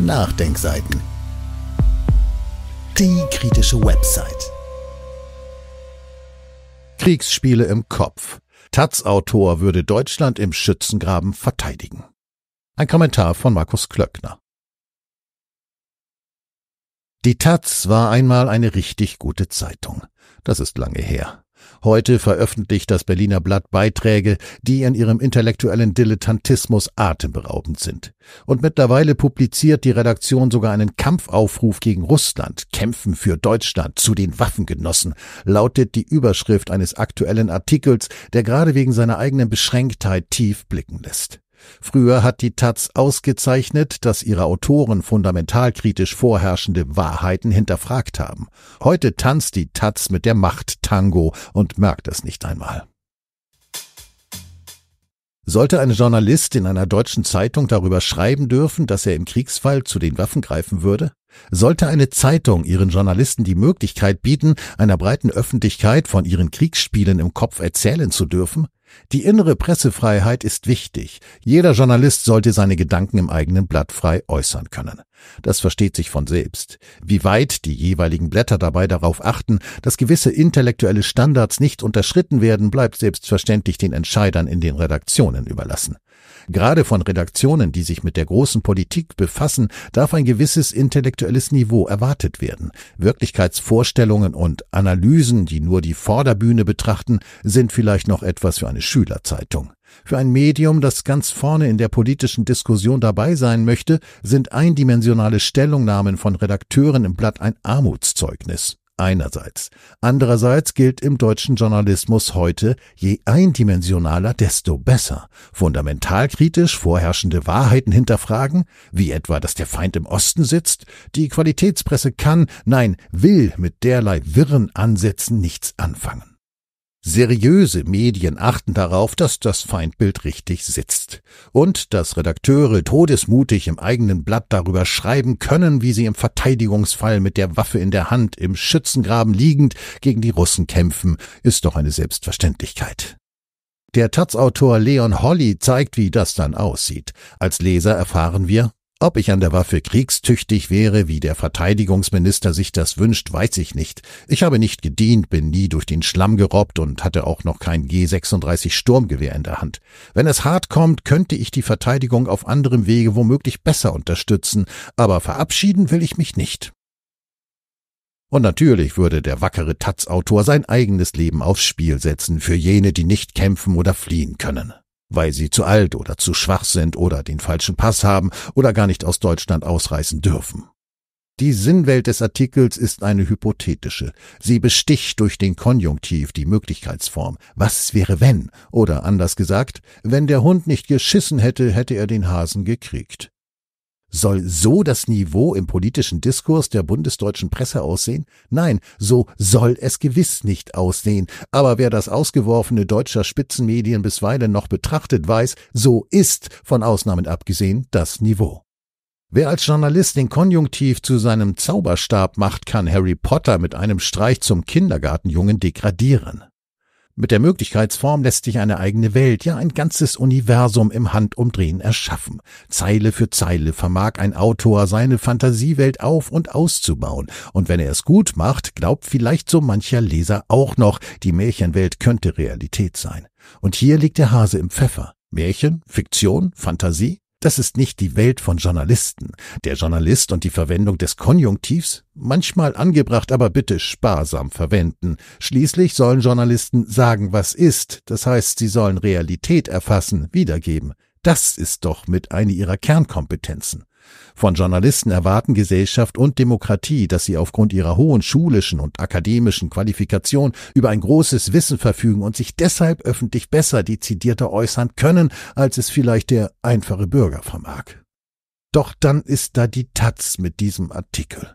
Nachdenkseiten. Die kritische Website. Kriegsspiele im Kopf. Taz-Autor würde Deutschland im Schützengraben verteidigen. Ein Kommentar von Markus Klöckner. Die Taz war einmal eine richtig gute Zeitung. Das ist lange her. Heute veröffentlicht das Berliner Blatt Beiträge, die in ihrem intellektuellen Dilettantismus atemberaubend sind. Und mittlerweile publiziert die Redaktion sogar einen Kampfaufruf gegen Russland, Kämpfen für Deutschland, zu den Waffengenossen, lautet die Überschrift eines aktuellen Artikels, der gerade wegen seiner eigenen Beschränktheit tief blicken lässt. Früher hat die Taz ausgezeichnet, dass ihre Autoren fundamentalkritisch vorherrschende Wahrheiten hinterfragt haben. Heute tanzt die Taz mit der Macht Tango und merkt es nicht einmal. Sollte ein Journalist in einer deutschen Zeitung darüber schreiben dürfen, dass er im Kriegsfall zu den Waffen greifen würde? Sollte eine Zeitung ihren Journalisten die Möglichkeit bieten, einer breiten Öffentlichkeit von ihren Kriegsspielen im Kopf erzählen zu dürfen? Die innere Pressefreiheit ist wichtig. Jeder Journalist sollte seine Gedanken im eigenen Blatt frei äußern können. Das versteht sich von selbst. Wie weit die jeweiligen Blätter dabei darauf achten, dass gewisse intellektuelle Standards nicht unterschritten werden, bleibt selbstverständlich den Entscheidern in den Redaktionen überlassen. Gerade von Redaktionen, die sich mit der großen Politik befassen, darf ein gewisses intellektuelles Niveau erwartet werden. Wirklichkeitsvorstellungen und Analysen, die nur die Vorderbühne betrachten, sind vielleicht noch etwas für eine Schülerzeitung. Für ein Medium, das ganz vorne in der politischen Diskussion dabei sein möchte, sind eindimensionale Stellungnahmen von Redakteuren im Blatt ein Armutszeugnis. Einerseits. Andererseits gilt im deutschen Journalismus heute, je eindimensionaler, desto besser. Fundamentalkritisch vorherrschende Wahrheiten hinterfragen, wie etwa, dass der Feind im Osten sitzt. Die Qualitätspresse kann, nein, will mit derlei wirren Ansätzen nichts anfangen. Seriöse Medien achten darauf, dass das Feindbild richtig sitzt und dass Redakteure todesmutig im eigenen Blatt darüber schreiben können, wie sie im Verteidigungsfall mit der Waffe in der Hand im Schützengraben liegend gegen die Russen kämpfen, ist doch eine Selbstverständlichkeit. Der Taz-Autor Leon Holly zeigt, wie das dann aussieht. Als Leser erfahren wir, ob ich an der Waffe kriegstüchtig wäre, wie der Verteidigungsminister sich das wünscht, weiß ich nicht. Ich habe nicht gedient, bin nie durch den Schlamm gerobbt und hatte auch noch kein G36 Sturmgewehr in der Hand. Wenn es hart kommt, könnte ich die Verteidigung auf anderem Wege womöglich besser unterstützen, aber verabschieden will ich mich nicht. Und natürlich würde der wackere Taz-Autor sein eigenes Leben aufs Spiel setzen für jene, die nicht kämpfen oder fliehen können weil sie zu alt oder zu schwach sind oder den falschen Pass haben oder gar nicht aus Deutschland ausreisen dürfen. Die Sinnwelt des Artikels ist eine hypothetische. Sie besticht durch den Konjunktiv die Möglichkeitsform. Was wäre wenn? Oder anders gesagt, wenn der Hund nicht geschissen hätte, hätte er den Hasen gekriegt. Soll so das Niveau im politischen Diskurs der bundesdeutschen Presse aussehen? Nein, so soll es gewiss nicht aussehen. Aber wer das Ausgeworfene deutscher Spitzenmedien bisweilen noch betrachtet, weiß, so ist, von Ausnahmen abgesehen, das Niveau. Wer als Journalist den Konjunktiv zu seinem Zauberstab macht, kann Harry Potter mit einem Streich zum Kindergartenjungen degradieren. Mit der Möglichkeitsform lässt sich eine eigene Welt, ja ein ganzes Universum im Handumdrehen erschaffen. Zeile für Zeile vermag ein Autor seine Fantasiewelt auf und auszubauen. Und wenn er es gut macht, glaubt vielleicht so mancher Leser auch noch, die Märchenwelt könnte Realität sein. Und hier liegt der Hase im Pfeffer. Märchen, Fiktion, Fantasie, das ist nicht die Welt von Journalisten. Der Journalist und die Verwendung des Konjunktivs manchmal angebracht, aber bitte sparsam verwenden. Schließlich sollen Journalisten sagen, was ist, das heißt, sie sollen Realität erfassen, wiedergeben. Das ist doch mit einer ihrer Kernkompetenzen. Von Journalisten erwarten Gesellschaft und Demokratie, dass sie aufgrund ihrer hohen schulischen und akademischen Qualifikation über ein großes Wissen verfügen und sich deshalb öffentlich besser dezidierter äußern können, als es vielleicht der einfache Bürger vermag. Doch dann ist da die Taz mit diesem Artikel.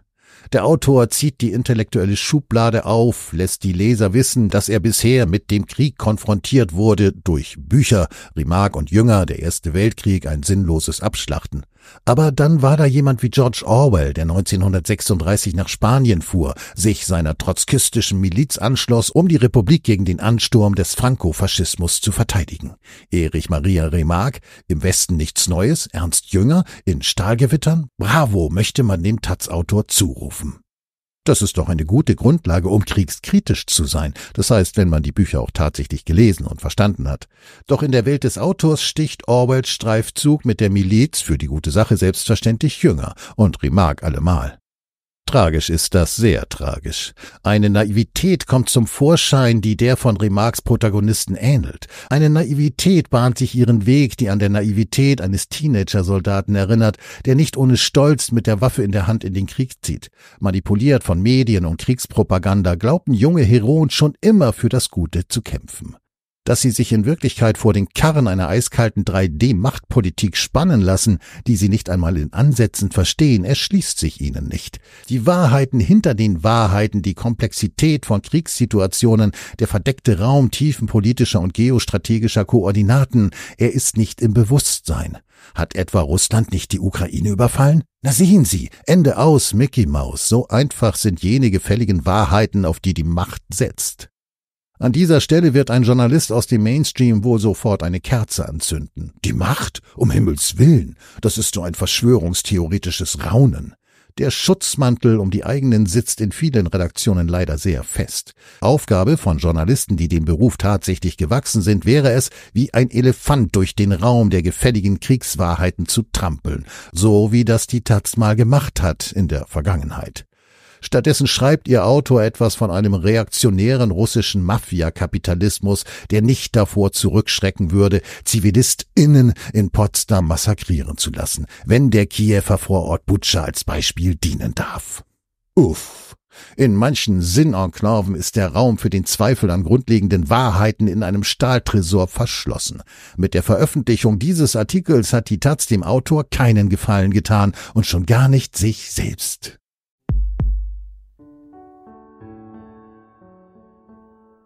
Der Autor zieht die intellektuelle Schublade auf, lässt die Leser wissen, dass er bisher mit dem Krieg konfrontiert wurde durch Bücher, Remark und Jünger, der Erste Weltkrieg, ein sinnloses Abschlachten. Aber dann war da jemand wie George Orwell, der 1936 nach Spanien fuhr, sich seiner trotzkistischen Miliz anschloss, um die Republik gegen den Ansturm des Franco-Faschismus zu verteidigen. Erich Maria Remarque, im Westen nichts Neues, Ernst Jünger, in Stahlgewittern, bravo, möchte man dem Taz-Autor zurufen. Das ist doch eine gute Grundlage, um kriegskritisch zu sein, das heißt, wenn man die Bücher auch tatsächlich gelesen und verstanden hat. Doch in der Welt des Autors sticht Orwells Streifzug mit der Miliz für die gute Sache selbstverständlich jünger und Remark allemal. Tragisch ist das, sehr tragisch. Eine Naivität kommt zum Vorschein, die der von Remarks Protagonisten ähnelt. Eine Naivität bahnt sich ihren Weg, die an der Naivität eines Teenager-Soldaten erinnert, der nicht ohne Stolz mit der Waffe in der Hand in den Krieg zieht. Manipuliert von Medien und Kriegspropaganda glaubten junge Heroen schon immer für das Gute zu kämpfen dass sie sich in Wirklichkeit vor den Karren einer eiskalten 3D-Machtpolitik spannen lassen, die sie nicht einmal in Ansätzen verstehen, erschließt sich ihnen nicht. Die Wahrheiten hinter den Wahrheiten, die Komplexität von Kriegssituationen, der verdeckte Raum tiefenpolitischer und geostrategischer Koordinaten, er ist nicht im Bewusstsein. Hat etwa Russland nicht die Ukraine überfallen? Na sehen Sie, Ende aus, Mickey Maus, so einfach sind jene gefälligen Wahrheiten, auf die die Macht setzt. An dieser Stelle wird ein Journalist aus dem Mainstream wohl sofort eine Kerze anzünden. Die Macht? Um Himmels willen. Das ist nur ein verschwörungstheoretisches Raunen. Der Schutzmantel um die eigenen sitzt in vielen Redaktionen leider sehr fest. Aufgabe von Journalisten, die dem Beruf tatsächlich gewachsen sind, wäre es, wie ein Elefant durch den Raum der gefälligen Kriegswahrheiten zu trampeln, so wie das die Taz mal gemacht hat in der Vergangenheit. Stattdessen schreibt ihr Autor etwas von einem reaktionären russischen Mafia-Kapitalismus, der nicht davor zurückschrecken würde, ZivilistInnen in Potsdam massakrieren zu lassen, wenn der Kiewer Vorort Butscha als Beispiel dienen darf. Uff. In manchen Sinnenklaven ist der Raum für den Zweifel an grundlegenden Wahrheiten in einem Stahltresor verschlossen. Mit der Veröffentlichung dieses Artikels hat die Taz dem Autor keinen Gefallen getan und schon gar nicht sich selbst.